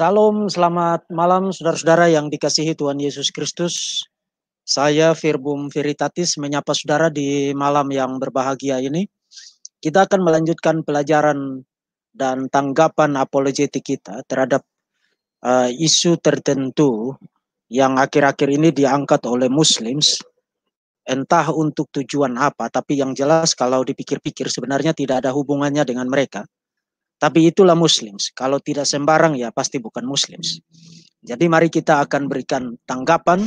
Salam, selamat malam saudara-saudara yang dikasihi Tuhan Yesus Kristus. Saya Firbum Veritatis menyapa saudara di malam yang berbahagia ini. Kita akan melanjutkan pelajaran dan tanggapan apologetik kita terhadap uh, isu tertentu yang akhir-akhir ini diangkat oleh Muslims. Entah untuk tujuan apa, tapi yang jelas kalau dipikir-pikir sebenarnya tidak ada hubungannya dengan mereka tapi itulah Muslim, Kalau tidak sembarang ya pasti bukan Muslim. Jadi mari kita akan berikan tanggapan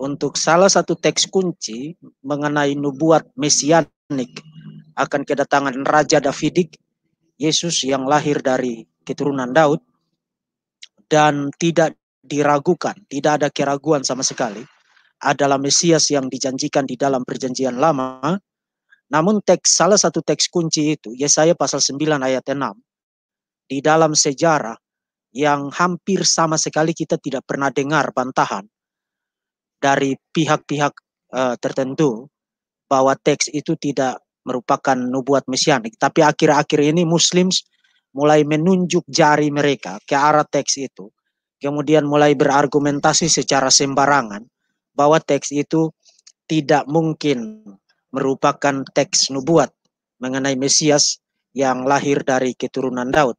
untuk salah satu teks kunci mengenai nubuat mesianik akan kedatangan Raja Davidik, Yesus yang lahir dari keturunan Daud dan tidak diragukan, tidak ada keraguan sama sekali adalah Mesias yang dijanjikan di dalam perjanjian lama. Namun teks salah satu teks kunci itu Yesaya pasal 9 ayat 6 di dalam sejarah yang hampir sama sekali kita tidak pernah dengar bantahan dari pihak-pihak uh, tertentu bahwa teks itu tidak merupakan nubuat mesianik. Tapi akhir-akhir ini Muslim mulai menunjuk jari mereka ke arah teks itu. Kemudian mulai berargumentasi secara sembarangan bahwa teks itu tidak mungkin merupakan teks nubuat mengenai Mesias yang lahir dari keturunan Daud.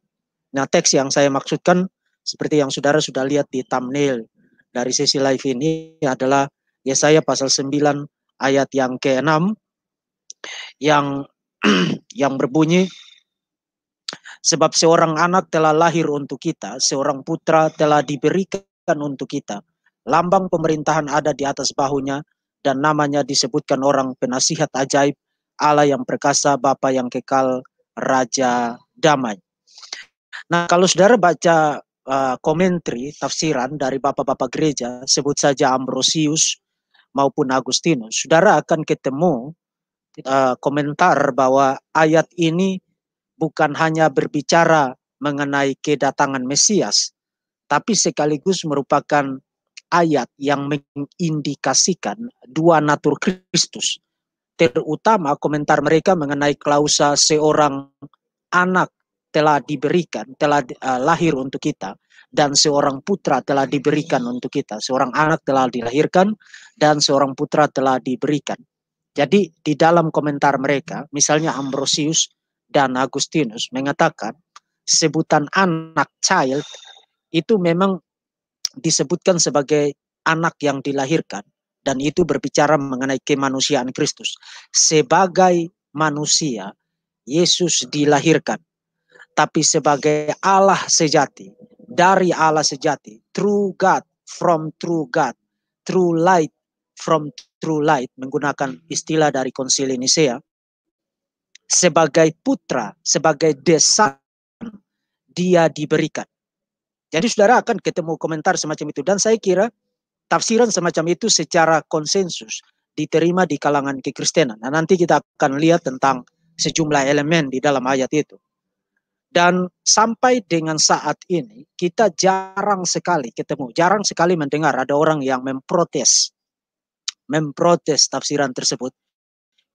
Nah, teks yang saya maksudkan seperti yang saudara sudah lihat di thumbnail dari sesi live ini adalah Yesaya pasal 9 ayat yang ke-6 yang yang berbunyi sebab seorang anak telah lahir untuk kita, seorang putra telah diberikan untuk kita. Lambang pemerintahan ada di atas bahunya dan namanya disebutkan orang penasihat ajaib, Allah yang perkasa, Bapa yang kekal, Raja damai. Nah, kalau saudara baca uh, komentari tafsiran dari bapak-bapak gereja, sebut saja Ambrosius maupun Agustinus, saudara akan ketemu uh, komentar bahwa ayat ini bukan hanya berbicara mengenai kedatangan Mesias, tapi sekaligus merupakan ayat yang mengindikasikan dua natur Kristus. Terutama komentar mereka mengenai klausa seorang anak telah diberikan, telah uh, lahir untuk kita, dan seorang putra telah diberikan untuk kita, seorang anak telah dilahirkan, dan seorang putra telah diberikan. Jadi di dalam komentar mereka, misalnya Ambrosius dan Agustinus mengatakan sebutan anak child itu memang disebutkan sebagai anak yang dilahirkan dan itu berbicara mengenai kemanusiaan Kristus. Sebagai manusia, Yesus dilahirkan tapi sebagai Allah sejati, dari Allah sejati, true God from true God, true light from true light, menggunakan istilah dari konsili Nisea, sebagai putra, sebagai desa, dia diberikan. Jadi saudara akan ketemu komentar semacam itu. Dan saya kira tafsiran semacam itu secara konsensus diterima di kalangan kekristenan. Nah nanti kita akan lihat tentang sejumlah elemen di dalam ayat itu. Dan sampai dengan saat ini kita jarang sekali ketemu, jarang sekali mendengar ada orang yang memprotes, memprotes tafsiran tersebut.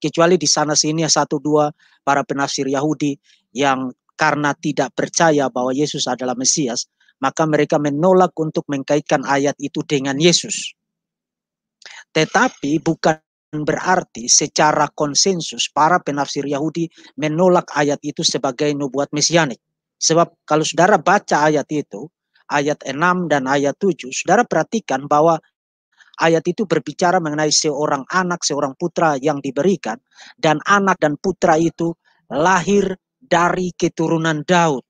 Kecuali di sana sini satu dua para penafsir Yahudi yang karena tidak percaya bahwa Yesus adalah Mesias, maka mereka menolak untuk mengkaitkan ayat itu dengan Yesus. Tetapi bukan berarti secara konsensus para penafsir Yahudi menolak ayat itu sebagai nubuat mesianik. Sebab kalau saudara baca ayat itu, ayat 6 dan ayat 7, saudara perhatikan bahwa ayat itu berbicara mengenai seorang anak, seorang putra yang diberikan dan anak dan putra itu lahir dari keturunan Daud.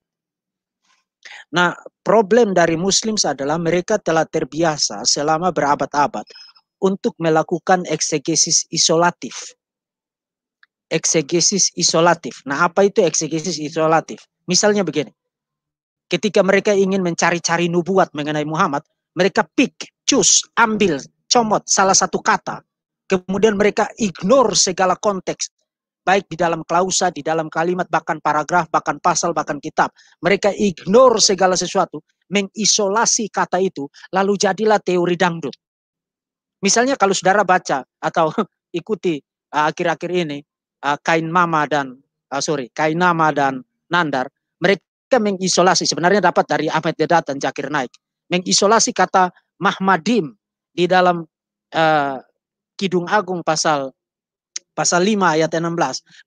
Nah, problem dari Muslims adalah mereka telah terbiasa selama berabad-abad untuk melakukan eksegesis isolatif. Eksegesis isolatif. Nah, apa itu eksegesis isolatif? Misalnya begini. Ketika mereka ingin mencari-cari nubuat mengenai Muhammad, mereka pick, choose, ambil, comot salah satu kata. Kemudian mereka ignore segala konteks, baik di dalam klausa, di dalam kalimat, bahkan paragraf, bahkan pasal, bahkan kitab. Mereka ignore segala sesuatu, mengisolasi kata itu, lalu jadilah teori dangdut. Misalnya kalau saudara baca atau ikuti uh, akhir-akhir uh, ini uh, Kain Mama dan uh, sorry Kain Nama dan Nandar, mereka mengisolasi sebenarnya dapat dari Ahmed Dedat dan Jakir Naik mengisolasi kata Mahmadim di dalam uh, Kidung Agung pasal pasal 5 ayat 16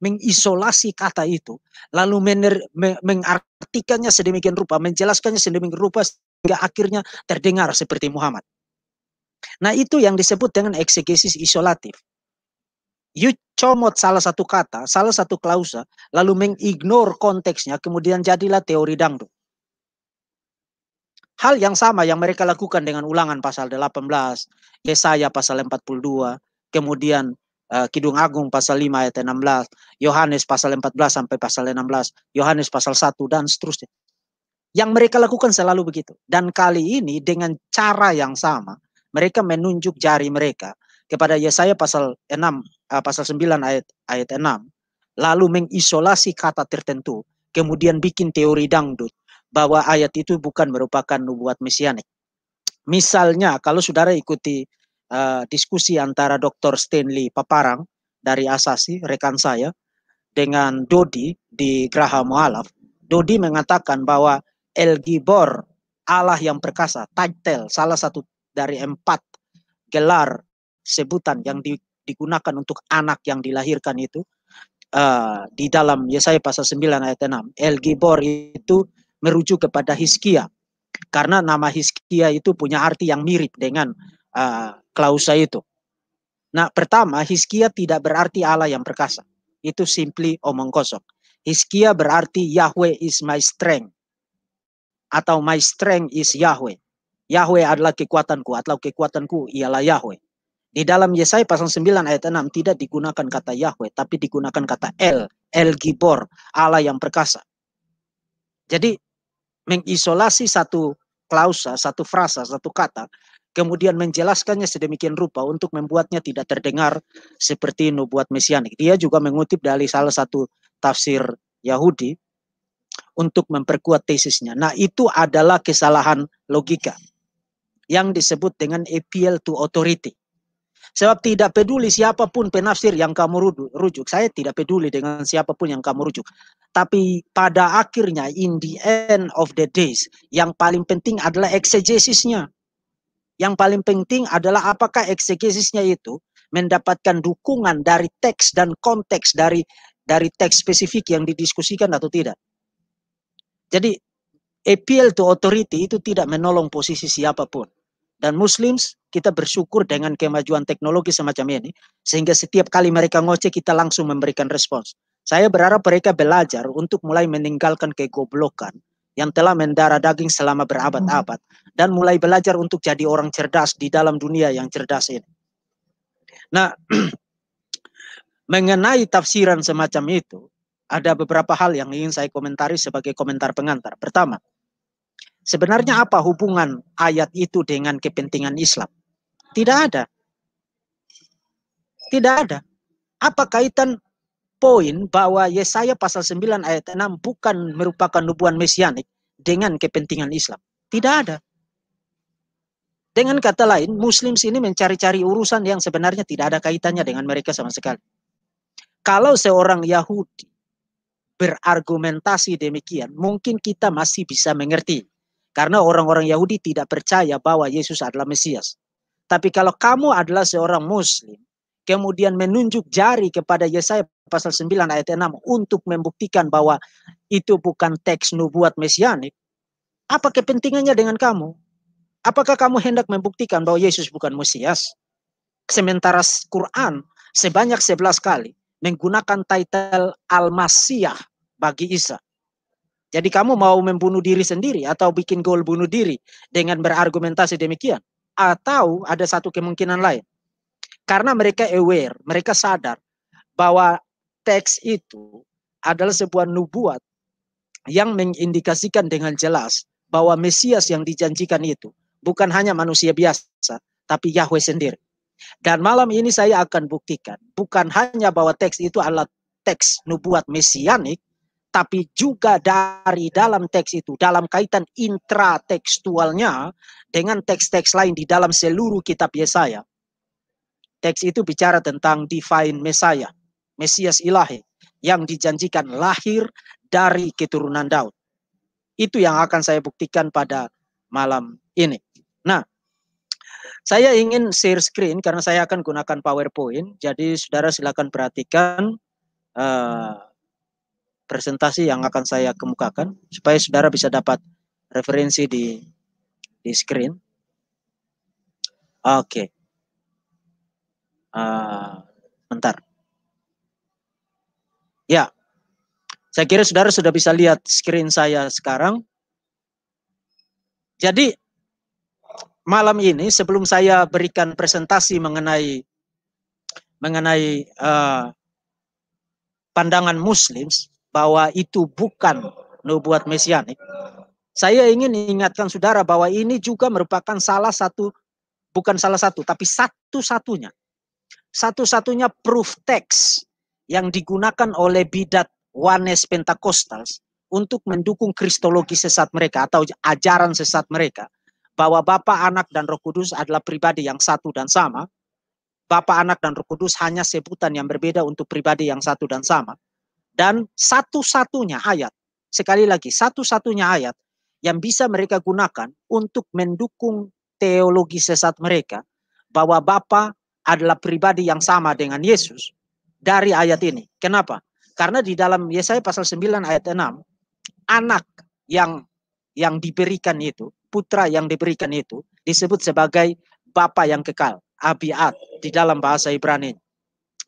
mengisolasi kata itu lalu mener, me, mengartikannya sedemikian rupa menjelaskannya sedemikian rupa sehingga akhirnya terdengar seperti Muhammad Nah itu yang disebut dengan eksegesis isolatif. You comot salah satu kata, salah satu klausa, lalu mengignore konteksnya, kemudian jadilah teori dangdut. Hal yang sama yang mereka lakukan dengan ulangan pasal 18, Yesaya pasal 42, kemudian uh, Kidung Agung pasal 5 ayat 16, Yohanes pasal 14 sampai pasal 16, Yohanes pasal 1 dan seterusnya. Yang mereka lakukan selalu begitu. Dan kali ini dengan cara yang sama, mereka menunjuk jari mereka kepada Yesaya pasal 6 uh, eh, pasal 9 ayat ayat 6 lalu mengisolasi kata tertentu kemudian bikin teori dangdut bahwa ayat itu bukan merupakan nubuat mesianik. Misalnya kalau saudara ikuti uh, diskusi antara Dr. Stanley Paparang dari Asasi rekan saya dengan Dodi di Graha Mualaf. Dodi mengatakan bahwa El Gibor Allah yang perkasa, title salah satu dari empat gelar sebutan yang digunakan untuk anak yang dilahirkan itu uh, di dalam Yesaya pasal 9 ayat 6 El Gibor itu merujuk kepada Hiskia karena nama Hiskia itu punya arti yang mirip dengan uh, eh, klausa itu. Nah, pertama Hiskia tidak berarti Allah yang perkasa. Itu simply omong kosong. Hiskia berarti Yahweh is my strength atau my strength is Yahweh. Yahweh adalah kekuatanku atau kekuatanku ialah Yahweh. Di dalam Yesaya pasal 9 ayat 6 tidak digunakan kata Yahweh tapi digunakan kata El, El Gibor, Allah yang perkasa. Jadi mengisolasi satu klausa, satu frasa, satu kata, kemudian menjelaskannya sedemikian rupa untuk membuatnya tidak terdengar seperti nubuat mesianik. Dia juga mengutip dari salah satu tafsir Yahudi untuk memperkuat tesisnya. Nah, itu adalah kesalahan logika yang disebut dengan appeal to authority. Sebab tidak peduli siapapun penafsir yang kamu rujuk. Saya tidak peduli dengan siapapun yang kamu rujuk. Tapi pada akhirnya, in the end of the days, yang paling penting adalah eksegesisnya. Yang paling penting adalah apakah eksegesisnya itu mendapatkan dukungan dari teks dan konteks dari dari teks spesifik yang didiskusikan atau tidak. Jadi appeal to authority itu tidak menolong posisi siapapun dan Muslims kita bersyukur dengan kemajuan teknologi semacam ini sehingga setiap kali mereka ngoceh kita langsung memberikan respons. Saya berharap mereka belajar untuk mulai meninggalkan kegoblokan yang telah mendarah daging selama berabad-abad dan mulai belajar untuk jadi orang cerdas di dalam dunia yang cerdas ini. Nah, mengenai tafsiran semacam itu ada beberapa hal yang ingin saya komentari sebagai komentar pengantar. Pertama, Sebenarnya apa hubungan ayat itu dengan kepentingan Islam? Tidak ada. Tidak ada. Apa kaitan poin bahwa Yesaya pasal 9 ayat 6 bukan merupakan nubuan mesianik dengan kepentingan Islam? Tidak ada. Dengan kata lain, Muslim sini mencari-cari urusan yang sebenarnya tidak ada kaitannya dengan mereka sama sekali. Kalau seorang Yahudi berargumentasi demikian, mungkin kita masih bisa mengerti. Karena orang-orang Yahudi tidak percaya bahwa Yesus adalah Mesias. Tapi kalau kamu adalah seorang Muslim, kemudian menunjuk jari kepada Yesaya pasal 9 ayat 6 untuk membuktikan bahwa itu bukan teks nubuat mesianik, apa kepentingannya dengan kamu? Apakah kamu hendak membuktikan bahwa Yesus bukan Mesias? Sementara Quran sebanyak 11 kali menggunakan title Al-Masiyah bagi Isa. Jadi kamu mau membunuh diri sendiri atau bikin gol bunuh diri dengan berargumentasi demikian? Atau ada satu kemungkinan lain? Karena mereka aware, mereka sadar bahwa teks itu adalah sebuah nubuat yang mengindikasikan dengan jelas bahwa Mesias yang dijanjikan itu bukan hanya manusia biasa, tapi Yahweh sendiri. Dan malam ini saya akan buktikan bukan hanya bahwa teks itu adalah teks nubuat mesianik, tapi juga dari dalam teks itu dalam kaitan intratekstualnya dengan teks-teks lain di dalam seluruh kitab Yesaya. Teks itu bicara tentang divine Messiah, Mesias ilahi yang dijanjikan lahir dari keturunan Daud. Itu yang akan saya buktikan pada malam ini. Nah, saya ingin share screen karena saya akan gunakan PowerPoint. Jadi saudara silakan perhatikan uh, presentasi yang akan saya kemukakan supaya saudara bisa dapat referensi di di screen. Oke. Okay. Uh, bentar. Ya. Saya kira saudara sudah bisa lihat screen saya sekarang. Jadi malam ini sebelum saya berikan presentasi mengenai mengenai uh, pandangan muslims bahwa itu bukan nubuat mesianik. Saya ingin ingatkan saudara bahwa ini juga merupakan salah satu bukan salah satu tapi satu-satunya satu-satunya proof text yang digunakan oleh bidat Wanes Pentakostals untuk mendukung kristologi sesat mereka atau ajaran sesat mereka bahwa Bapa, Anak dan Roh Kudus adalah pribadi yang satu dan sama. Bapa, Anak dan Roh Kudus hanya sebutan yang berbeda untuk pribadi yang satu dan sama dan satu-satunya ayat, sekali lagi satu-satunya ayat yang bisa mereka gunakan untuk mendukung teologi sesat mereka bahwa Bapa adalah pribadi yang sama dengan Yesus dari ayat ini. Kenapa? Karena di dalam Yesaya pasal 9 ayat 6, anak yang yang diberikan itu, putra yang diberikan itu disebut sebagai bapa yang kekal, Abiat di dalam bahasa Ibrani.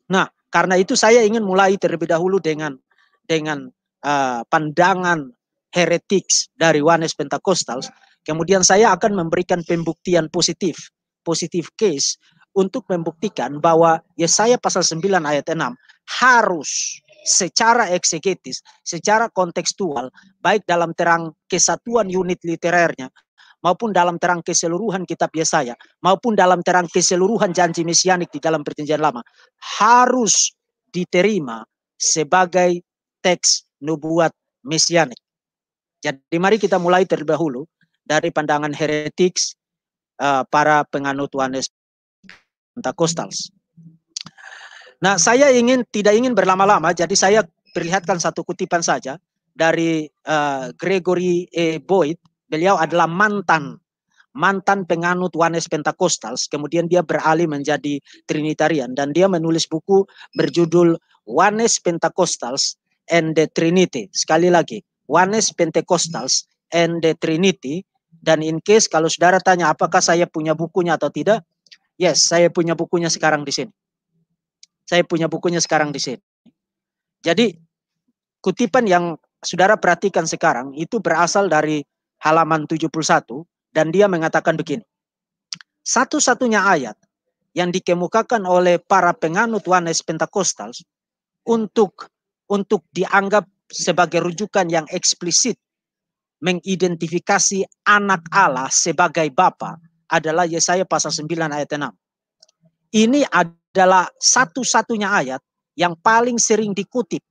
Nah, karena itu saya ingin mulai terlebih dahulu dengan dengan uh, pandangan heretics dari Wanes Pentakostals. Kemudian saya akan memberikan pembuktian positif, positif case untuk membuktikan bahwa Yesaya pasal 9 ayat 6 harus secara eksegetis, secara kontekstual, baik dalam terang kesatuan unit literernya maupun dalam terang keseluruhan kitab Yesaya, maupun dalam terang keseluruhan janji mesianik di dalam perjanjian lama, harus diterima sebagai teks nubuat mesianik. Jadi mari kita mulai terlebih dahulu dari pandangan heretik uh, eh, para penganut Wanes Pentakostals. Nah, saya ingin tidak ingin berlama-lama, jadi saya perlihatkan satu kutipan saja dari uh, Gregory E. Boyd Beliau adalah mantan mantan penganut Wanes Pentakostals kemudian dia beralih menjadi Trinitarian dan dia menulis buku berjudul Wanes Pentakostals and the Trinity. Sekali lagi, Wanes Pentecostals and the Trinity dan in case kalau saudara tanya apakah saya punya bukunya atau tidak, yes, saya punya bukunya sekarang di sini. Saya punya bukunya sekarang di sini. Jadi kutipan yang saudara perhatikan sekarang itu berasal dari halaman 71 dan dia mengatakan begini. Satu-satunya ayat yang dikemukakan oleh para penganut Wanes Pentakostal untuk untuk dianggap sebagai rujukan yang eksplisit mengidentifikasi anak Allah sebagai Bapa adalah Yesaya pasal 9 ayat 6. Ini adalah satu-satunya ayat yang paling sering dikutip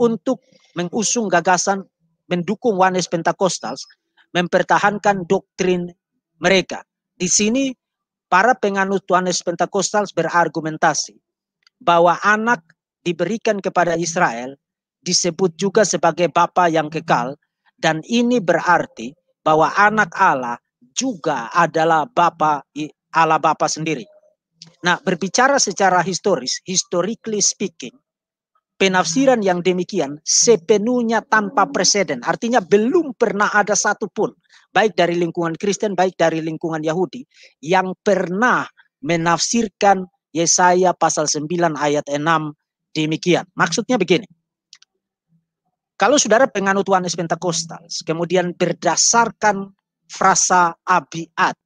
untuk mengusung gagasan mendukung Wanes Pentakostals mempertahankan doktrin mereka. Di sini para penganut Wanes Pentakostals berargumentasi bahwa anak diberikan kepada Israel disebut juga sebagai Bapa yang kekal dan ini berarti bahwa anak Allah juga adalah Bapa Allah Bapa sendiri. Nah, berbicara secara historis, historically speaking, penafsiran yang demikian sepenuhnya tanpa presiden. Artinya belum pernah ada satupun, baik dari lingkungan Kristen, baik dari lingkungan Yahudi, yang pernah menafsirkan Yesaya pasal 9 ayat 6 demikian. Maksudnya begini. Kalau saudara penganut Wanis Pentakostal, kemudian berdasarkan frasa Abiat,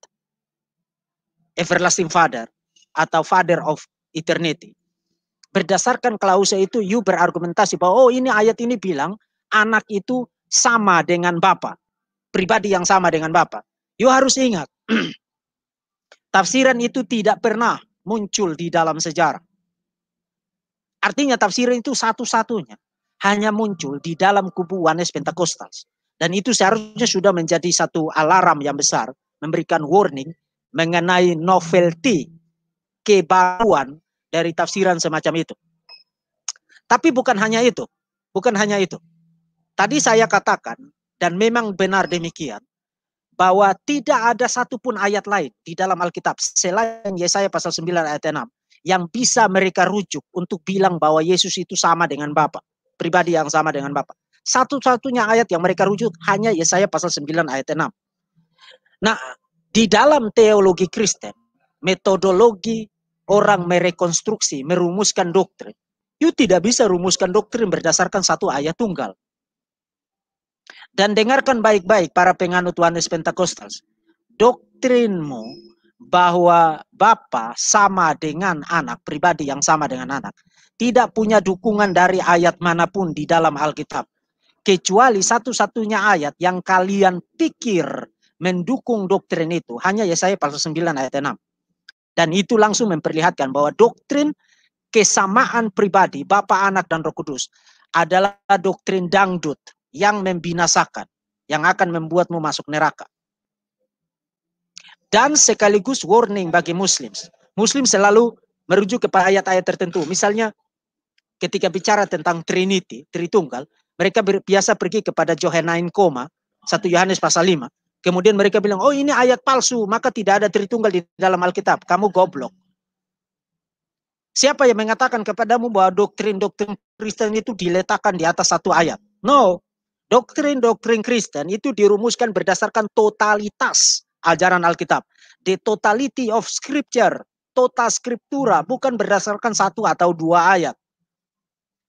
Everlasting Father, atau Father of Eternity, berdasarkan klausa itu you berargumentasi bahwa oh ini ayat ini bilang anak itu sama dengan bapak. Pribadi yang sama dengan bapak. You harus ingat. tafsiran itu tidak pernah muncul di dalam sejarah. Artinya tafsiran itu satu-satunya hanya muncul di dalam kubu Wanes Pentakostas. Dan itu seharusnya sudah menjadi satu alarm yang besar, memberikan warning mengenai novelty kebaruan dari tafsiran semacam itu. Tapi bukan hanya itu, bukan hanya itu. Tadi saya katakan dan memang benar demikian bahwa tidak ada satupun ayat lain di dalam Alkitab selain Yesaya pasal 9 ayat 6 yang bisa mereka rujuk untuk bilang bahwa Yesus itu sama dengan Bapa, pribadi yang sama dengan Bapa. Satu-satunya ayat yang mereka rujuk hanya Yesaya pasal 9 ayat 6. Nah, di dalam teologi Kristen, metodologi orang merekonstruksi, merumuskan doktrin. You tidak bisa rumuskan doktrin berdasarkan satu ayat tunggal. Dan dengarkan baik-baik para penganut Wanis Pentakostals. Doktrinmu bahwa Bapa sama dengan anak, pribadi yang sama dengan anak. Tidak punya dukungan dari ayat manapun di dalam Alkitab. Kecuali satu-satunya ayat yang kalian pikir mendukung doktrin itu. Hanya Yesaya pasal 9 ayat 6 dan itu langsung memperlihatkan bahwa doktrin kesamaan pribadi Bapa, Anak, dan Roh Kudus adalah doktrin dangdut yang membinasakan, yang akan membuatmu masuk neraka. Dan sekaligus warning bagi Muslim. Muslim selalu merujuk kepada ayat-ayat tertentu. Misalnya ketika bicara tentang Trinity, Tritunggal, mereka biasa pergi kepada John 9, 1 Yohanes pasal 5 Kemudian mereka bilang, oh ini ayat palsu, maka tidak ada Tritunggal di dalam Alkitab. Kamu goblok. Siapa yang mengatakan kepadamu bahwa doktrin-doktrin Kristen itu diletakkan di atas satu ayat? No. Doktrin-doktrin Kristen itu dirumuskan berdasarkan totalitas ajaran Alkitab. The totality of scripture, total scriptura, bukan berdasarkan satu atau dua ayat.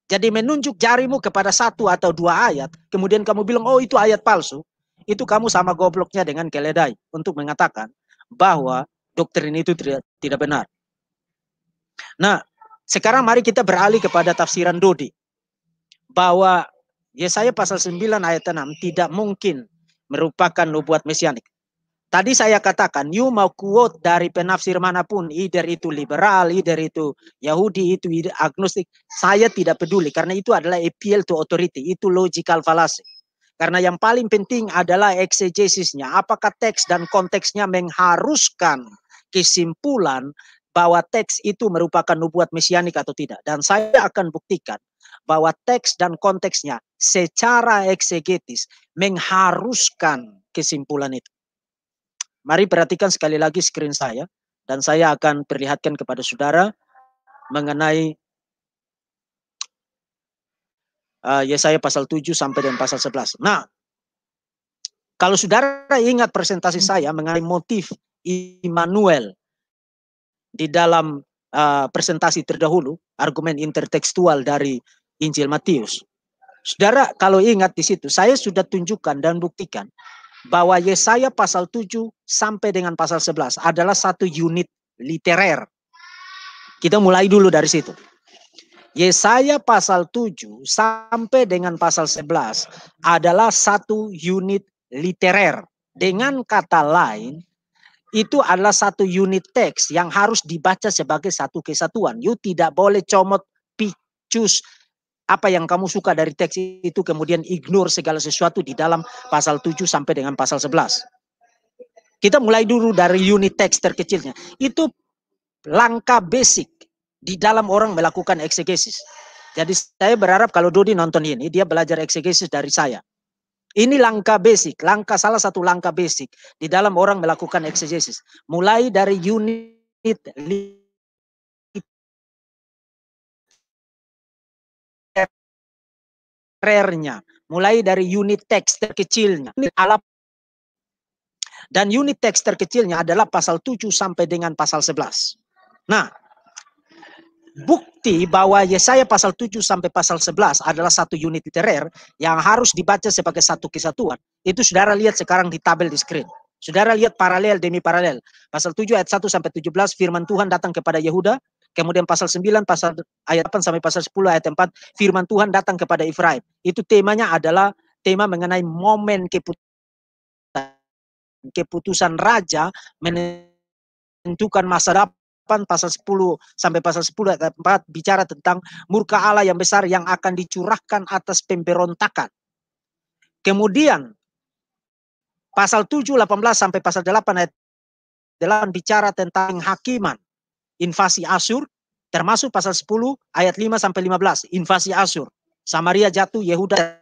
Jadi menunjuk jarimu kepada satu atau dua ayat, kemudian kamu bilang, oh itu ayat palsu itu kamu sama gobloknya dengan keledai untuk mengatakan bahwa hmm. doktrin itu tidak, tidak benar. Nah, sekarang mari kita beralih kepada tafsiran Dodi. Bahwa Yesaya pasal 9 ayat 6 tidak mungkin merupakan nubuat mesianik. Tadi saya katakan, you mau quote dari penafsir manapun, either itu liberal, either itu Yahudi, itu agnostik, saya tidak peduli karena itu adalah appeal to authority, itu logical fallacy. Karena yang paling penting adalah eksegesisnya. Apakah teks dan konteksnya mengharuskan kesimpulan bahwa teks itu merupakan nubuat mesianik atau tidak. Dan saya akan buktikan bahwa teks dan konteksnya secara eksegetis mengharuskan kesimpulan itu. Mari perhatikan sekali lagi screen saya dan saya akan perlihatkan kepada saudara mengenai uh, Yesaya pasal 7 sampai dengan pasal 11. Nah, kalau saudara ingat presentasi hmm. saya mengenai motif Immanuel di dalam uh, presentasi terdahulu, argumen intertekstual dari Injil Matius. Saudara, kalau ingat di situ, saya sudah tunjukkan dan buktikan bahwa Yesaya pasal 7 sampai dengan pasal 11 adalah satu unit literer. Kita mulai dulu dari situ. Yesaya pasal 7 sampai dengan pasal 11 adalah satu unit literer. Dengan kata lain, itu adalah satu unit teks yang harus dibaca sebagai satu kesatuan. You tidak boleh comot picus apa yang kamu suka dari teks itu kemudian ignore segala sesuatu di dalam pasal 7 sampai dengan pasal 11. Kita mulai dulu dari unit teks terkecilnya. Itu langkah basic di dalam orang melakukan eksegesis. Jadi saya berharap kalau Dodi nonton ini, dia belajar eksegesis dari saya. Ini langkah basic, langkah salah satu langkah basic di dalam orang melakukan eksegesis. Mulai dari unit literernya, mulai dari unit teks terkecilnya, unit alap dan unit teks terkecilnya adalah pasal 7 sampai dengan pasal 11. Nah, bukti bahwa Yesaya pasal 7 sampai pasal 11 adalah satu unit literer yang harus dibaca sebagai satu kesatuan. Itu saudara lihat sekarang di tabel di screen. Saudara lihat paralel demi paralel. Pasal 7 ayat 1 sampai 17 firman Tuhan datang kepada Yehuda. Kemudian pasal 9 pasal ayat 8 sampai pasal 10 ayat 4 firman Tuhan datang kepada Efraim. Itu temanya adalah tema mengenai momen keputusan keputusan raja menentukan masa depan pasal 10 sampai pasal 10 ayat 4 bicara tentang murka Allah yang besar yang akan dicurahkan atas pemberontakan. Kemudian pasal 7 18 sampai pasal 8 ayat 8 bicara tentang hakiman invasi Asur termasuk pasal 10 ayat 5 sampai 15 invasi Asur. Samaria jatuh, Yehuda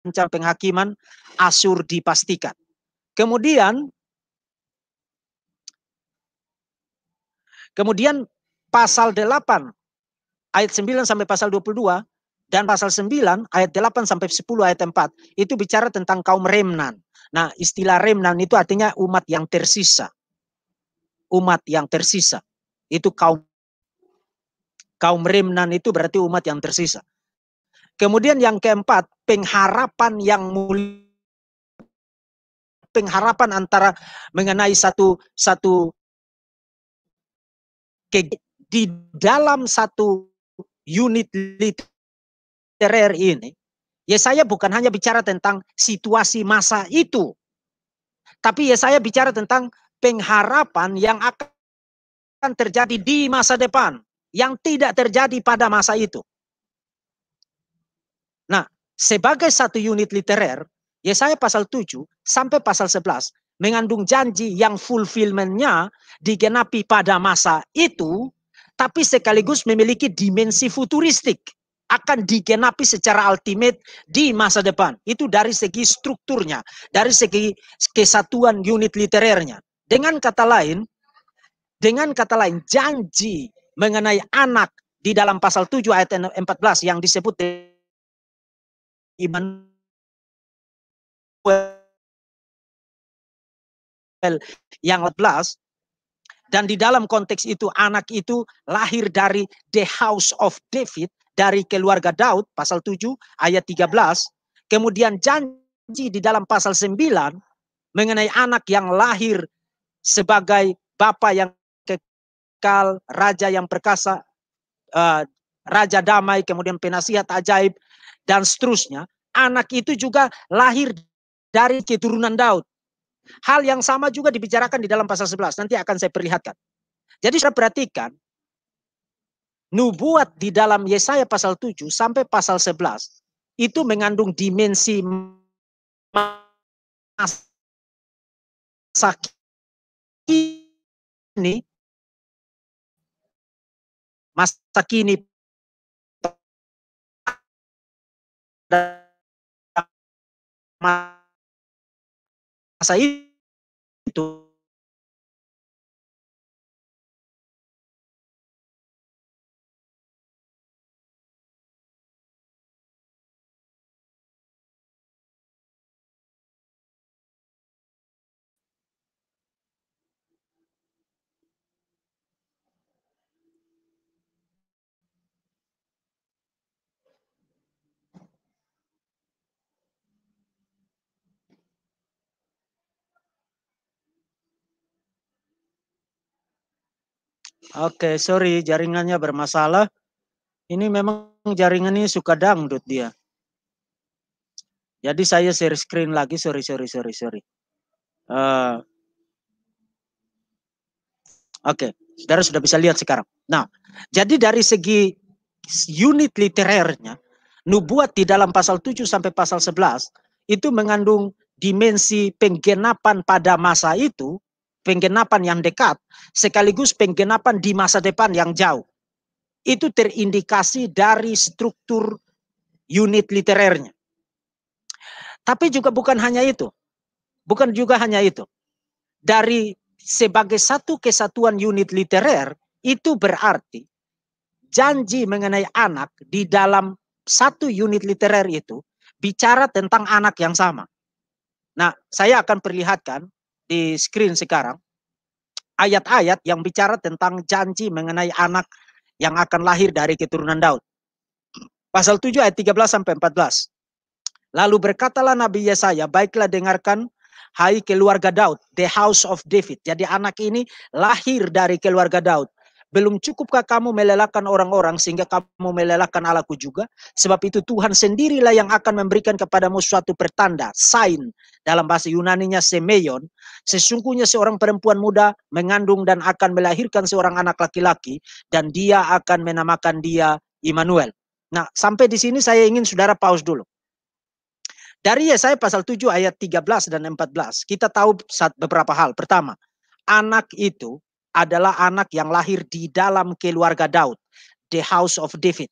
ancam penghakiman, Asur dipastikan. Kemudian Kemudian pasal 8 ayat 9 sampai pasal 22 dan pasal 9 ayat 8 sampai 10 ayat 4 itu bicara tentang kaum remnan. Nah, istilah remnan itu artinya umat yang tersisa. Umat yang tersisa. Itu kaum kaum remnan itu berarti umat yang tersisa. Kemudian yang keempat, pengharapan yang mulia pengharapan antara mengenai satu satu di dalam satu unit literer ini, ya saya bukan hanya bicara tentang situasi masa itu, tapi ya saya bicara tentang pengharapan yang akan terjadi di masa depan, yang tidak terjadi pada masa itu. Nah, sebagai satu unit literer, ya saya pasal 7 sampai pasal 11 mengandung janji yang fulfillmentnya digenapi pada masa itu, tapi sekaligus memiliki dimensi futuristik akan digenapi secara ultimate di masa depan. Itu dari segi strukturnya, dari segi kesatuan unit literernya. Dengan kata lain, dengan kata lain janji mengenai anak di dalam pasal 7 ayat 14 yang disebut iman yang 11 dan di dalam konteks itu anak itu lahir dari the house of David dari keluarga Daud pasal 7 ayat 13 kemudian janji di dalam pasal 9 mengenai anak yang lahir sebagai bapa yang kekal raja yang perkasa uh, raja damai kemudian penasihat ajaib dan seterusnya anak itu juga lahir dari keturunan Daud Hal yang sama juga dibicarakan di dalam pasal 11. Nanti akan saya perlihatkan. Jadi saya perhatikan nubuat di dalam Yesaya pasal 7 sampai pasal 11 itu mengandung dimensi masa kini masa kini masa 朝いいと Oke, okay, sorry jaringannya bermasalah. Ini memang jaringan ini suka dangdut dia. Jadi saya share screen lagi, sorry, sorry, sorry, sorry. Uh, Oke, okay. saudara sudah bisa lihat sekarang. Nah, jadi dari segi unit literernya, nubuat di dalam pasal 7 sampai pasal 11 itu mengandung dimensi penggenapan pada masa itu penggenapan yang dekat sekaligus penggenapan di masa depan yang jauh. Itu terindikasi dari struktur unit literernya. Tapi juga bukan hanya itu. Bukan juga hanya itu. Dari sebagai satu kesatuan unit literer itu berarti janji mengenai anak di dalam satu unit literer itu bicara tentang anak yang sama. Nah, saya akan perlihatkan di screen sekarang ayat-ayat yang bicara tentang janji mengenai anak yang akan lahir dari keturunan Daud. Pasal 7 ayat 13 sampai 14. Lalu berkatalah Nabi Yesaya, baiklah dengarkan hai keluarga Daud, the house of David. Jadi anak ini lahir dari keluarga Daud. Belum cukupkah kamu melelakan orang-orang sehingga kamu melelakan Allahku juga? Sebab itu Tuhan sendirilah yang akan memberikan kepadamu suatu pertanda, sign. Dalam bahasa Yunaninya semeion. Sesungguhnya seorang perempuan muda mengandung dan akan melahirkan seorang anak laki-laki. Dan dia akan menamakan dia Immanuel. Nah, sampai di sini saya ingin saudara pause dulu. Dari Yesaya pasal 7 ayat 13 dan 14, kita tahu beberapa hal. Pertama, anak itu adalah anak yang lahir di dalam keluarga Daud, the house of David.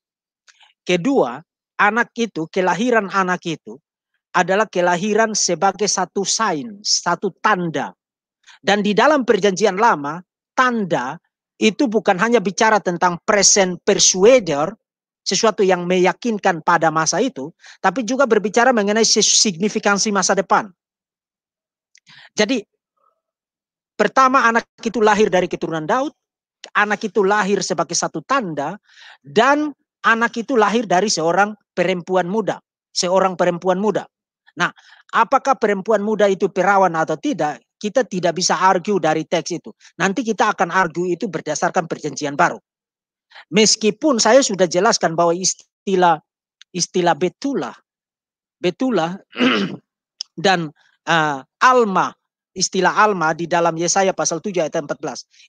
Kedua, anak itu, kelahiran anak itu adalah kelahiran sebagai satu sign, satu tanda. Dan di dalam perjanjian lama, tanda itu bukan hanya bicara tentang present persuader, sesuatu yang meyakinkan pada masa itu, tapi juga berbicara mengenai signifikansi masa depan. Jadi Pertama anak itu lahir dari keturunan Daud, anak itu lahir sebagai satu tanda dan anak itu lahir dari seorang perempuan muda, seorang perempuan muda. Nah, apakah perempuan muda itu perawan atau tidak? Kita tidak bisa argue dari teks itu. Nanti kita akan argue itu berdasarkan perjanjian baru. Meskipun saya sudah jelaskan bahwa istilah istilah betulah, betulah dan uh, alma istilah Alma di dalam Yesaya pasal 7 ayat 14.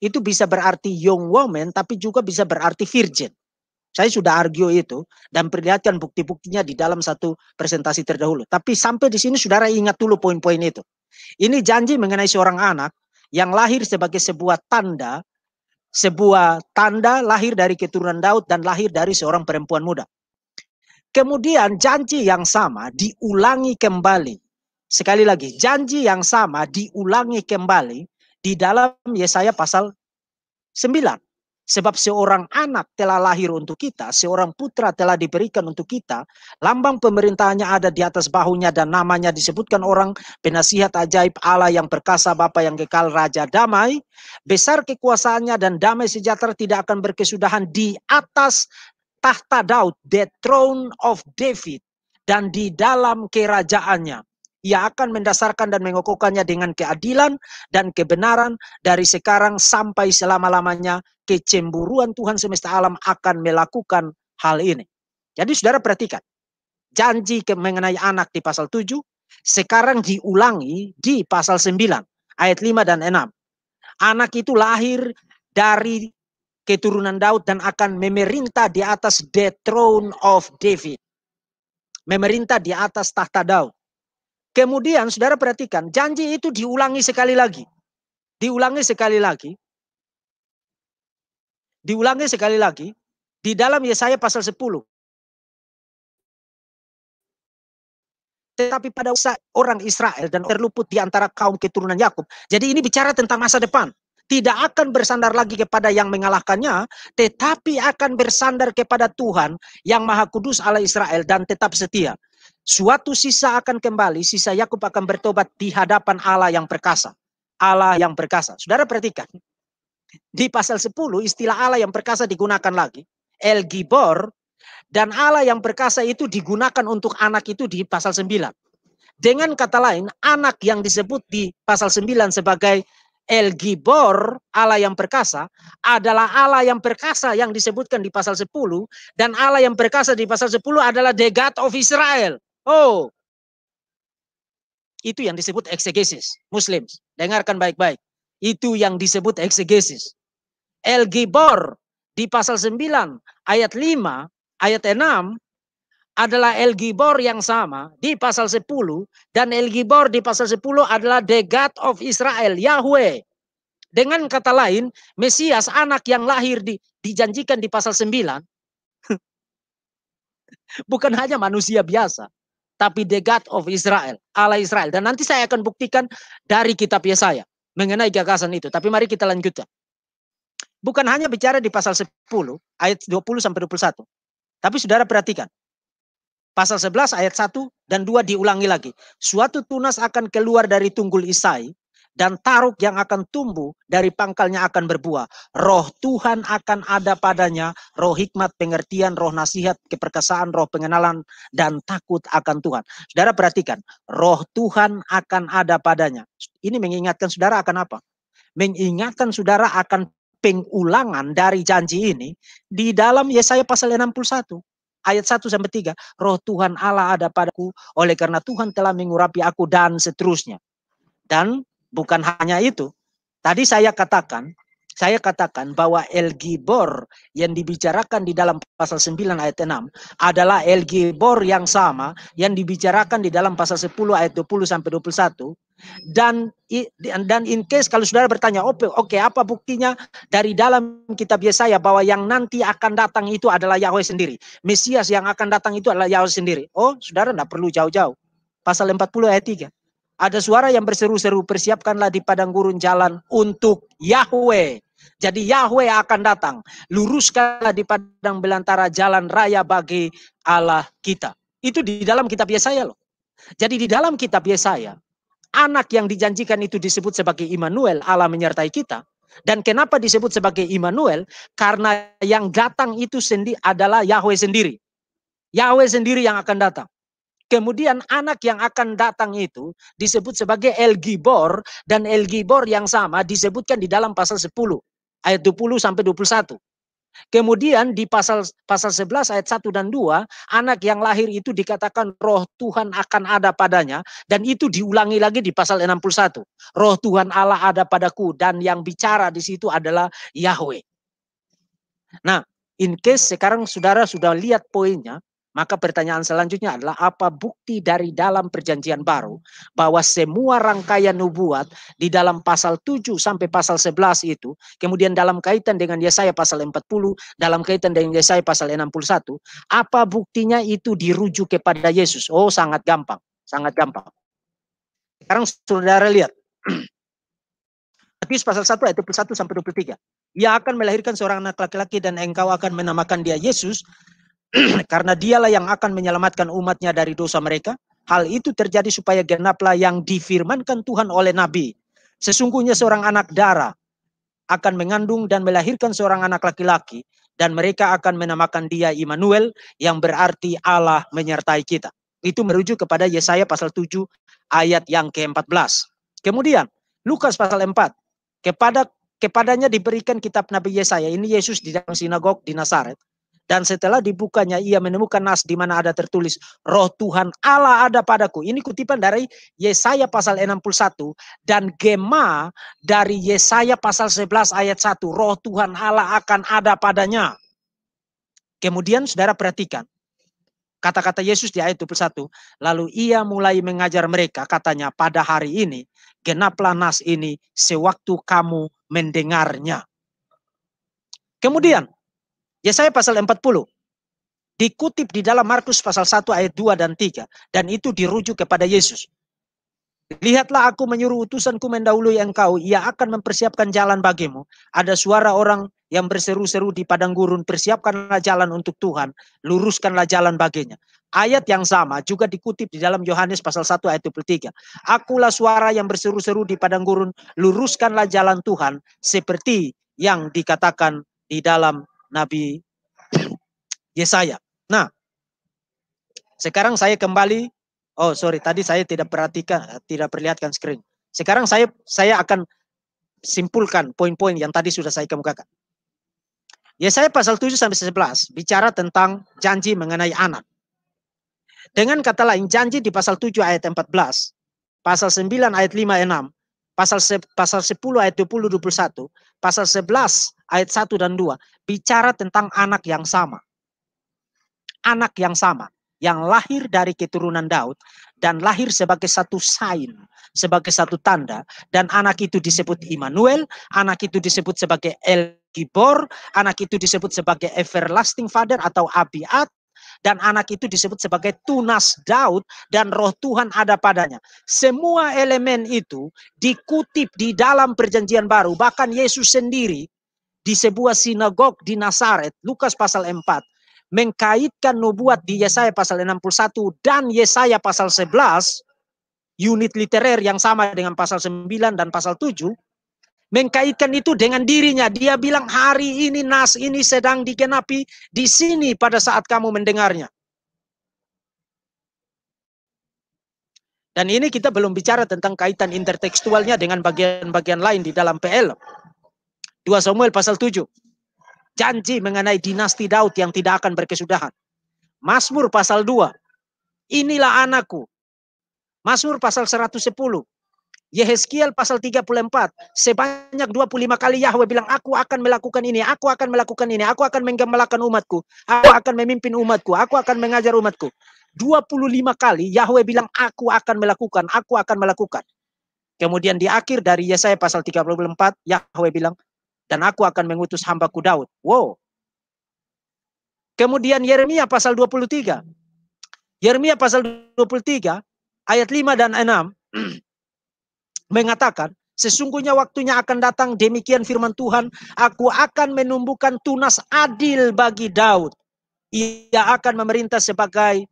Itu bisa berarti young woman tapi juga bisa berarti virgin. Saya sudah argue itu dan perlihatkan bukti-buktinya di dalam satu presentasi terdahulu. Tapi sampai di sini saudara ingat dulu poin-poin itu. Ini janji mengenai seorang anak yang lahir sebagai sebuah tanda, sebuah tanda lahir dari keturunan Daud dan lahir dari seorang perempuan muda. Kemudian janji yang sama diulangi kembali Sekali lagi, janji yang sama diulangi kembali di dalam Yesaya pasal 9. Sebab seorang anak telah lahir untuk kita, seorang putra telah diberikan untuk kita, lambang pemerintahannya ada di atas bahunya dan namanya disebutkan orang penasihat ajaib Allah yang perkasa Bapa yang kekal Raja Damai. Besar kekuasaannya dan damai sejahtera tidak akan berkesudahan di atas tahta Daud, the throne of David dan di dalam kerajaannya ia akan mendasarkan dan mengokokkannya dengan keadilan dan kebenaran dari sekarang sampai selama-lamanya kecemburuan Tuhan semesta alam akan melakukan hal ini. Jadi saudara perhatikan, janji mengenai anak di pasal 7 sekarang diulangi di pasal 9 ayat 5 dan 6. Anak itu lahir dari keturunan Daud dan akan memerintah di atas the throne of David. Memerintah di atas tahta Daud Kemudian saudara perhatikan, janji itu diulangi sekali lagi. Diulangi sekali lagi. Diulangi sekali lagi. Di dalam Yesaya pasal 10. Tetapi pada usai orang Israel dan terluput di antara kaum keturunan Yakub. Jadi ini bicara tentang masa depan. Tidak akan bersandar lagi kepada yang mengalahkannya, tetapi akan bersandar kepada Tuhan yang Maha Kudus Allah Israel dan tetap setia. Suatu sisa akan kembali, sisa Yakub akan bertobat di hadapan Allah yang perkasa. Allah yang perkasa. Saudara perhatikan. Di pasal 10 istilah Allah yang perkasa digunakan lagi. El Gibor dan Allah yang perkasa itu digunakan untuk anak itu di pasal 9. Dengan kata lain, anak yang disebut di pasal 9 sebagai El Gibor, Allah yang perkasa, adalah Allah yang perkasa yang disebutkan di pasal 10 dan Allah yang perkasa di pasal 10 adalah the God of Israel. Oh, itu yang disebut eksegesis. Muslim. dengarkan baik-baik. Itu yang disebut eksegesis. El Gibor di pasal 9 ayat 5, ayat 6 adalah El Gibor yang sama di pasal 10 dan El Gibor di pasal 10 adalah the God of Israel, Yahweh. Dengan kata lain, Mesias anak yang lahir di, dijanjikan di pasal 9 bukan hanya manusia biasa, tapi the God of Israel, Allah Israel. Dan nanti saya akan buktikan dari kitab Yesaya mengenai gagasan itu. Tapi mari kita lanjutkan. Bukan hanya bicara di pasal 10 ayat 20 sampai 21. Tapi Saudara perhatikan. Pasal 11 ayat 1 dan 2 diulangi lagi. Suatu tunas akan keluar dari tunggul Isai dan taruk yang akan tumbuh dari pangkalnya akan berbuah. Roh Tuhan akan ada padanya, roh hikmat, pengertian, roh nasihat, keperkasaan, roh pengenalan, dan takut akan Tuhan. Saudara perhatikan, roh Tuhan akan ada padanya. Ini mengingatkan saudara akan apa? Mengingatkan saudara akan pengulangan dari janji ini di dalam Yesaya pasal 61 ayat 1 sampai 3. Roh Tuhan Allah ada padaku oleh karena Tuhan telah mengurapi aku dan seterusnya. Dan Bukan hanya itu. Tadi saya katakan, saya katakan bahwa El Gibor yang dibicarakan di dalam pasal 9 ayat 6 adalah El Gibor yang sama yang dibicarakan di dalam pasal 10 ayat 20 sampai 21 dan dan in case kalau saudara bertanya oke okay, apa buktinya dari dalam kitab Yesaya bahwa yang nanti akan datang itu adalah Yahweh sendiri Mesias yang akan datang itu adalah Yahweh sendiri oh saudara tidak perlu jauh-jauh pasal 40 ayat 3 ada suara yang berseru-seru, persiapkanlah di padang gurun jalan untuk Yahweh. Jadi Yahweh akan datang. Luruskanlah di padang belantara jalan raya bagi Allah kita. Itu di dalam kitab Yesaya loh. Jadi di dalam kitab Yesaya, anak yang dijanjikan itu disebut sebagai Immanuel, Allah menyertai kita. Dan kenapa disebut sebagai Immanuel? Karena yang datang itu sendiri adalah Yahweh sendiri. Yahweh sendiri yang akan datang. Kemudian anak yang akan datang itu disebut sebagai El Gibor dan El Gibor yang sama disebutkan di dalam pasal 10 ayat 20 sampai 21. Kemudian di pasal pasal 11 ayat 1 dan 2, anak yang lahir itu dikatakan roh Tuhan akan ada padanya dan itu diulangi lagi di pasal 61. Roh Tuhan Allah ada padaku dan yang bicara di situ adalah Yahweh. Nah, in case sekarang saudara sudah lihat poinnya, maka pertanyaan selanjutnya adalah apa bukti dari dalam perjanjian baru bahwa semua rangkaian nubuat di dalam pasal 7 sampai pasal 11 itu kemudian dalam kaitan dengan Yesaya pasal 40 dalam kaitan dengan Yesaya pasal 61 apa buktinya itu dirujuk kepada Yesus? Oh sangat gampang, sangat gampang. Sekarang saudara lihat Matius pasal 1 ayat 21 sampai 23. Ia akan melahirkan seorang anak laki-laki dan engkau akan menamakan dia Yesus karena dialah yang akan menyelamatkan umatnya dari dosa mereka. Hal itu terjadi supaya genaplah yang difirmankan Tuhan oleh Nabi. Sesungguhnya seorang anak darah akan mengandung dan melahirkan seorang anak laki-laki dan mereka akan menamakan dia Immanuel yang berarti Allah menyertai kita. Itu merujuk kepada Yesaya pasal 7 ayat yang ke-14. Kemudian Lukas pasal 4 kepada kepadanya diberikan kitab Nabi Yesaya. Ini Yesus di dalam sinagog di Nasaret. Dan setelah dibukanya ia menemukan nas di mana ada tertulis roh Tuhan Allah ada padaku. Ini kutipan dari Yesaya pasal 61 dan Gema dari Yesaya pasal 11 ayat 1. Roh Tuhan Allah akan ada padanya. Kemudian saudara perhatikan. Kata-kata Yesus di ayat 21. Lalu ia mulai mengajar mereka katanya pada hari ini. Genaplah nas ini sewaktu kamu mendengarnya. Kemudian Yesaya pasal 40 dikutip di dalam Markus pasal 1 ayat 2 dan 3 dan itu dirujuk kepada Yesus. Lihatlah aku menyuruh utusanku mendahului engkau, ia akan mempersiapkan jalan bagimu. Ada suara orang yang berseru-seru di padang gurun, persiapkanlah jalan untuk Tuhan, luruskanlah jalan baginya. Ayat yang sama juga dikutip di dalam Yohanes pasal 1 ayat 23. Akulah suara yang berseru-seru di padang gurun, luruskanlah jalan Tuhan seperti yang dikatakan di dalam Nabi Yesaya. Nah, sekarang saya kembali. Oh, sorry, tadi saya tidak perhatikan, eh, tidak perlihatkan screen. Sekarang saya saya akan simpulkan poin-poin yang tadi sudah saya kemukakan. Yesaya pasal 7 sampai 11 bicara tentang janji mengenai anak. Dengan kata lain, janji di pasal 7 ayat 14, pasal 9 ayat 5 ayat 6, pasal se, pasal 10 ayat 20 21, pasal 11 ayat 1 dan 2 bicara tentang anak yang sama. Anak yang sama yang lahir dari keturunan Daud dan lahir sebagai satu sain, sebagai satu tanda dan anak itu disebut Immanuel, anak itu disebut sebagai El Gibor, anak itu disebut sebagai Everlasting Father atau Abiat, dan anak itu disebut sebagai tunas Daud dan roh Tuhan ada padanya. Semua elemen itu dikutip di dalam perjanjian baru. Bahkan Yesus sendiri di sebuah sinagog di Nasaret, Lukas pasal 4, mengkaitkan nubuat di Yesaya pasal 61 dan Yesaya pasal 11, unit literer yang sama dengan pasal 9 dan pasal 7, mengkaitkan itu dengan dirinya. Dia bilang hari ini nas ini sedang digenapi di sini pada saat kamu mendengarnya. Dan ini kita belum bicara tentang kaitan intertekstualnya dengan bagian-bagian lain di dalam PL. 2 Samuel pasal 7. Janji mengenai dinasti Daud yang tidak akan berkesudahan. Masmur pasal 2. Inilah anakku. Masmur pasal 110. Yehezkiel pasal 34. Sebanyak 25 kali Yahweh bilang, aku akan melakukan ini, aku akan melakukan ini, aku akan menggembalakan umatku, aku akan memimpin umatku, aku akan mengajar umatku. 25 kali Yahweh bilang, aku akan melakukan, aku akan melakukan. Kemudian di akhir dari Yesaya pasal 34, Yahweh bilang, dan aku akan mengutus hambaku Daud. Wow. Kemudian Yeremia pasal 23. Yeremia pasal 23, ayat 5 dan 6. mengatakan, Sesungguhnya waktunya akan datang, demikian firman Tuhan, aku akan menumbuhkan tunas adil bagi Daud. Ia akan memerintah sebagai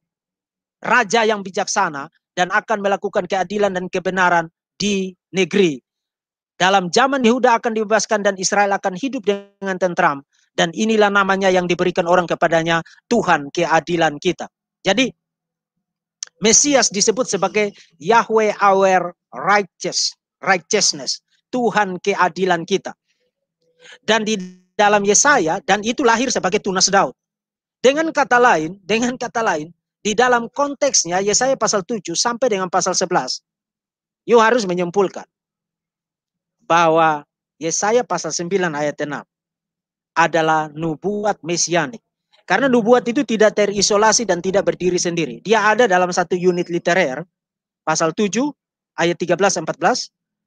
raja yang bijaksana dan akan melakukan keadilan dan kebenaran di negeri. Dalam zaman Yehuda akan dibebaskan dan Israel akan hidup dengan tentram. Dan inilah namanya yang diberikan orang kepadanya, Tuhan keadilan kita. Jadi Mesias disebut sebagai Yahweh our righteous, righteousness, Tuhan keadilan kita. Dan di dalam Yesaya dan itu lahir sebagai tunas Daud. Dengan kata lain, dengan kata lain, di dalam konteksnya Yesaya pasal 7 sampai dengan pasal 11, you harus menyimpulkan bahwa Yesaya pasal 9 ayat 6 adalah nubuat mesianik karena nubuat itu tidak terisolasi dan tidak berdiri sendiri. Dia ada dalam satu unit literer, pasal 7 ayat 13 14,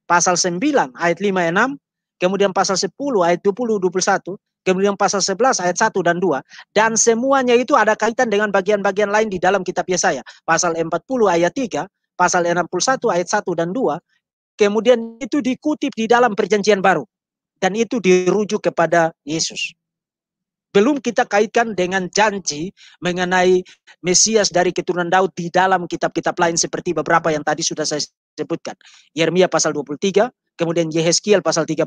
pasal 9 ayat 5 6, kemudian pasal 10 ayat 20 21, kemudian pasal 11 ayat 1 dan 2 dan semuanya itu ada kaitan dengan bagian-bagian lain di dalam kitab Yesaya pasal 40 ayat 3 pasal 61 ayat 1 dan 2 kemudian itu dikutip di dalam perjanjian baru dan itu dirujuk kepada Yesus belum kita kaitkan dengan janji mengenai Mesias dari keturunan Daud di dalam kitab-kitab lain seperti beberapa yang tadi sudah saya sebutkan. Yeremia pasal 23, kemudian Yehezkiel pasal 34,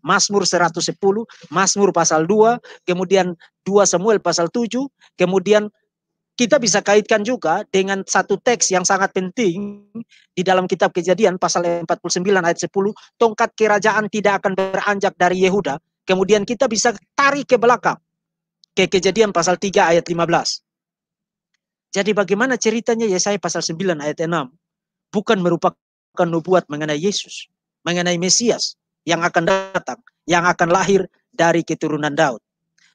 Mazmur 110, Mazmur pasal 2, kemudian 2 Samuel pasal 7, kemudian kita bisa kaitkan juga dengan satu teks yang sangat penting di dalam kitab kejadian pasal 49 ayat 10, tongkat kerajaan tidak akan beranjak dari Yehuda. Kemudian kita bisa tarik ke belakang ke kejadian pasal 3 ayat 15. Jadi bagaimana ceritanya Yesaya pasal 9 ayat 6? Bukan merupakan nubuat mengenai Yesus, mengenai Mesias yang akan datang, yang akan lahir dari keturunan Daud.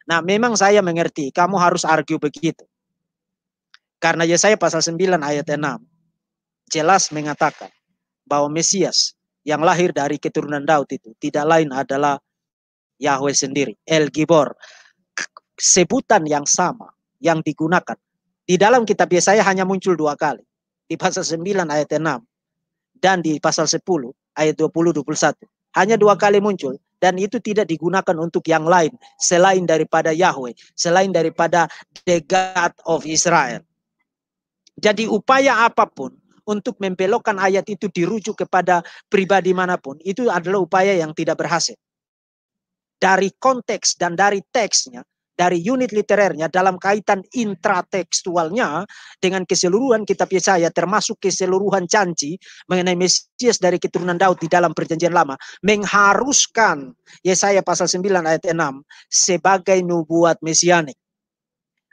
Nah, memang saya mengerti, kamu harus argue begitu. Karena Yesaya pasal 9 ayat 6 jelas mengatakan bahwa Mesias yang lahir dari keturunan Daud itu tidak lain adalah Yahweh sendiri, El Gibor sebutan yang sama yang digunakan. Di dalam kitab Yesaya hanya muncul dua kali. Di pasal 9 ayat 6 dan di pasal 10 ayat 20 21. Hanya dua kali muncul dan itu tidak digunakan untuk yang lain selain daripada Yahweh, selain daripada the God of Israel. Jadi upaya apapun untuk membelokkan ayat itu dirujuk kepada pribadi manapun, itu adalah upaya yang tidak berhasil. Dari konteks dan dari teksnya, dari unit literernya dalam kaitan intratekstualnya dengan keseluruhan kitab Yesaya termasuk keseluruhan janji mengenai Mesias dari keturunan Daud di dalam perjanjian lama mengharuskan Yesaya pasal 9 ayat 6 sebagai nubuat mesianik.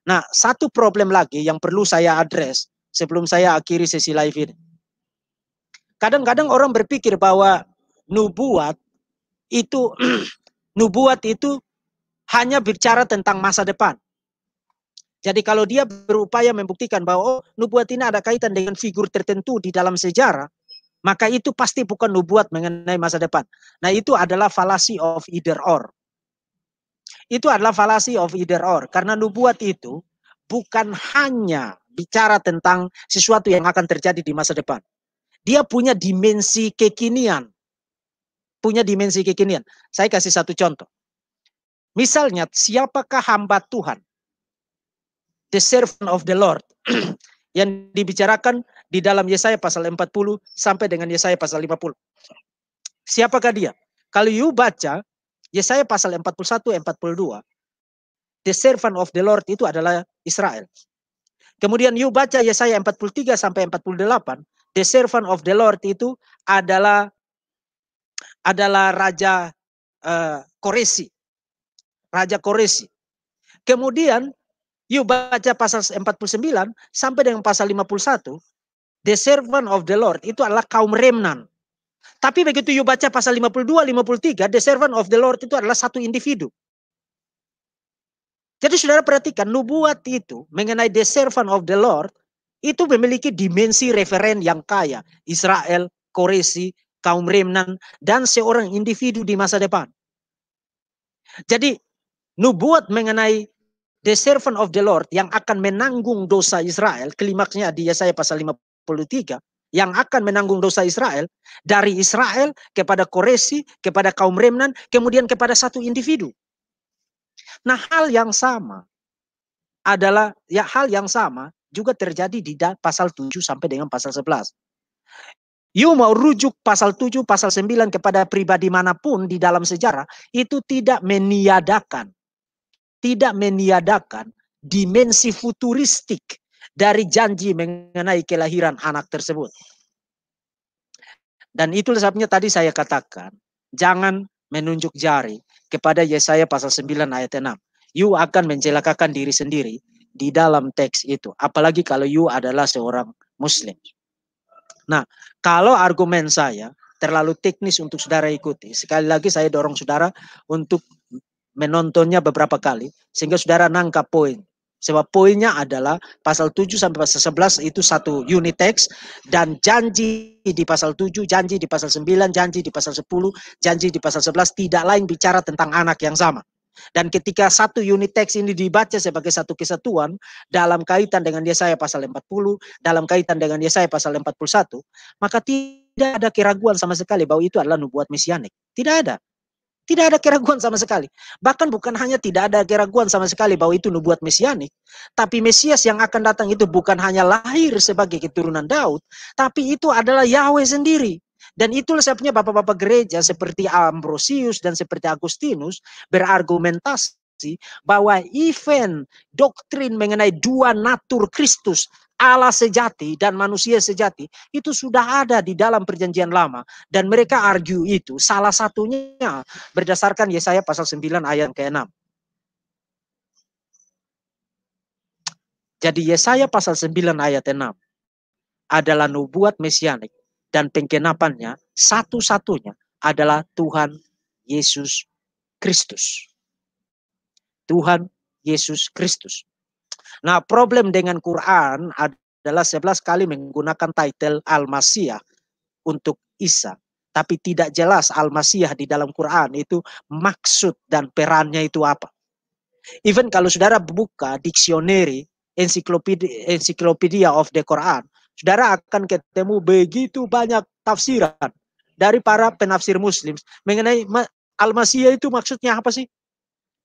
Nah, satu problem lagi yang perlu saya address sebelum saya akhiri sesi live ini. Kadang-kadang orang berpikir bahwa nubuat itu nubuat itu hanya bicara tentang masa depan. Jadi kalau dia berupaya membuktikan bahwa oh, nubuat ini ada kaitan dengan figur tertentu di dalam sejarah, maka itu pasti bukan nubuat mengenai masa depan. Nah itu adalah falasi of either or. Itu adalah falasi of either or. Karena nubuat itu bukan hanya bicara tentang sesuatu yang akan terjadi di masa depan. Dia punya dimensi kekinian. Punya dimensi kekinian. Saya kasih satu contoh. Misalnya, siapakah hamba Tuhan? The servant of the Lord. yang dibicarakan di dalam Yesaya pasal 40 sampai dengan Yesaya pasal 50. Siapakah dia? Kalau you baca Yesaya pasal 41 42, the servant of the Lord itu adalah Israel. Kemudian you baca Yesaya 43 sampai 48, the servant of the Lord itu adalah adalah raja uh, Koresi. Raja Koresi. Kemudian, you baca pasal 49 sampai dengan pasal 51, the servant of the Lord itu adalah kaum remnan. Tapi begitu you baca pasal 52, 53, the servant of the Lord itu adalah satu individu. Jadi saudara perhatikan, nubuat itu mengenai the servant of the Lord itu memiliki dimensi referen yang kaya. Israel, Koresi, kaum remnan, dan seorang individu di masa depan. Jadi nubuat mengenai the servant of the Lord yang akan menanggung dosa Israel, klimaksnya di Yesaya pasal 53, yang akan menanggung dosa Israel dari Israel kepada Koresi, kepada kaum Remnan, kemudian kepada satu individu. Nah, hal yang sama adalah ya hal yang sama juga terjadi di pasal 7 sampai dengan pasal 11. You mau rujuk pasal 7, pasal 9 kepada pribadi manapun di dalam sejarah, itu tidak meniadakan tidak meniadakan dimensi futuristik dari janji mengenai kelahiran anak tersebut. Dan itu sebabnya tadi saya katakan, jangan menunjuk jari kepada Yesaya pasal 9 ayat 6. You akan mencelakakan diri sendiri di dalam teks itu. Apalagi kalau you adalah seorang muslim. Nah, kalau argumen saya terlalu teknis untuk saudara ikuti, sekali lagi saya dorong saudara untuk menontonnya beberapa kali sehingga saudara nangkap poin. Sebab poinnya adalah pasal 7 sampai pasal 11 itu satu unit teks dan janji di pasal 7, janji di pasal 9, janji di pasal 10, janji di pasal 11 tidak lain bicara tentang anak yang sama. Dan ketika satu unit teks ini dibaca sebagai satu kesatuan dalam kaitan dengan Yesaya pasal 40, dalam kaitan dengan Yesaya pasal 41, maka tidak ada keraguan sama sekali bahwa itu adalah nubuat mesianik. Tidak ada. Tidak ada keraguan sama sekali. Bahkan bukan hanya tidak ada keraguan sama sekali bahwa itu nubuat mesianik. Tapi Mesias yang akan datang itu bukan hanya lahir sebagai keturunan Daud. Tapi itu adalah Yahweh sendiri. Dan itulah sebabnya bapak-bapak gereja seperti Ambrosius dan seperti Agustinus berargumentasi bahwa event doktrin mengenai dua natur Kristus Allah sejati dan manusia sejati itu sudah ada di dalam perjanjian lama dan mereka argue itu salah satunya berdasarkan Yesaya pasal 9 ayat ke-6. Jadi Yesaya pasal 9 ayat 6 adalah nubuat mesianik dan pengkenapannya satu-satunya adalah Tuhan Yesus Kristus. Tuhan Yesus Kristus. Nah, problem dengan Quran adalah 11 kali menggunakan title Al-Masih untuk Isa, tapi tidak jelas Al-Masih di dalam Quran itu maksud dan perannya itu apa. Even kalau saudara buka diksioneri encyclopedia, of the Quran, saudara akan ketemu begitu banyak tafsiran dari para penafsir muslim mengenai Al-Masih itu maksudnya apa sih?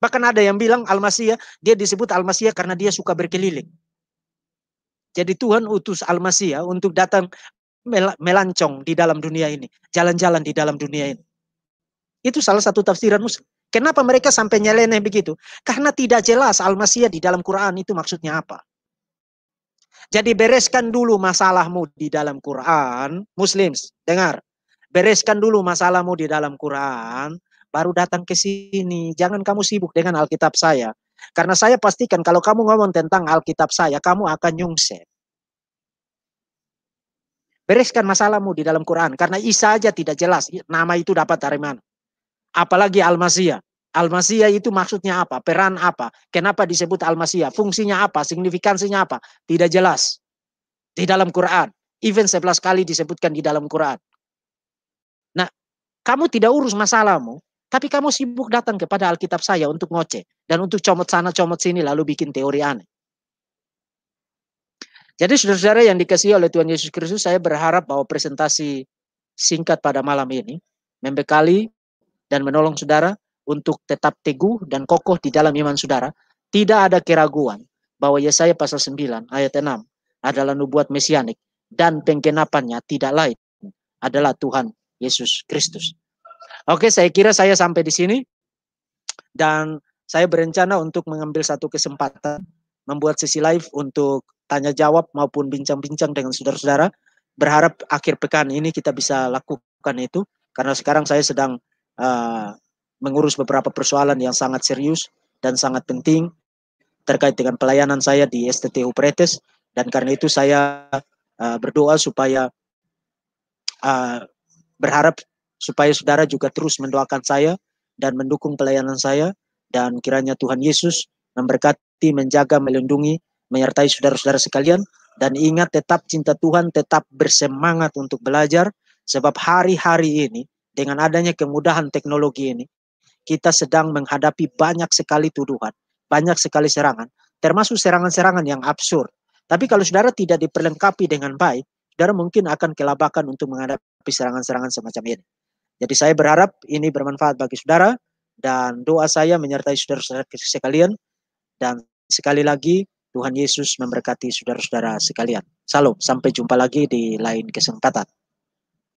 Bahkan ada yang bilang almasia dia disebut almasia karena dia suka berkeliling. Jadi Tuhan utus almasia untuk datang melancong di dalam dunia ini, jalan-jalan di dalam dunia ini. Itu salah satu tafsiran Muslim. Kenapa mereka sampai nyeleneh begitu? Karena tidak jelas almasia di dalam Quran itu maksudnya apa. Jadi bereskan dulu masalahmu di dalam Quran. Muslims, dengar. Bereskan dulu masalahmu di dalam Quran baru datang ke sini. Jangan kamu sibuk dengan Alkitab saya. Karena saya pastikan kalau kamu ngomong tentang Alkitab saya, kamu akan nyungsep. Bereskan masalahmu di dalam Quran. Karena Isa aja tidak jelas nama itu dapat dari mana. Apalagi Al-Masiyah. Al-Masiyah itu maksudnya apa? Peran apa? Kenapa disebut Al-Masiyah? Fungsinya apa? Signifikansinya apa? Tidak jelas. Di dalam Quran. Even 11 kali disebutkan di dalam Quran. Nah, kamu tidak urus masalahmu. Tapi kamu sibuk datang kepada Alkitab saya untuk ngoceh dan untuk comot sana comot sini lalu bikin teori aneh. Jadi saudara-saudara yang dikasihi oleh Tuhan Yesus Kristus, saya berharap bahwa presentasi singkat pada malam ini membekali dan menolong saudara untuk tetap teguh dan kokoh di dalam iman saudara. Tidak ada keraguan bahwa Yesaya pasal 9 ayat 6 adalah nubuat mesianik dan penggenapannya tidak lain adalah Tuhan Yesus Kristus. Oke, saya kira saya sampai di sini dan saya berencana untuk mengambil satu kesempatan membuat sesi live untuk tanya jawab maupun bincang-bincang dengan saudara-saudara. Berharap akhir pekan ini kita bisa lakukan itu karena sekarang saya sedang uh, mengurus beberapa persoalan yang sangat serius dan sangat penting terkait dengan pelayanan saya di STTU Pretes dan karena itu saya uh, berdoa supaya uh, berharap supaya saudara juga terus mendoakan saya dan mendukung pelayanan saya dan kiranya Tuhan Yesus memberkati, menjaga, melindungi, menyertai saudara-saudara sekalian dan ingat tetap cinta Tuhan, tetap bersemangat untuk belajar sebab hari-hari ini dengan adanya kemudahan teknologi ini kita sedang menghadapi banyak sekali tuduhan, banyak sekali serangan, termasuk serangan-serangan yang absurd. Tapi kalau saudara tidak diperlengkapi dengan baik, saudara mungkin akan kelabakan untuk menghadapi serangan-serangan semacam ini. Jadi saya berharap ini bermanfaat bagi saudara dan doa saya menyertai saudara-saudara sekalian dan sekali lagi Tuhan Yesus memberkati saudara-saudara sekalian. Salam, sampai jumpa lagi di lain kesempatan.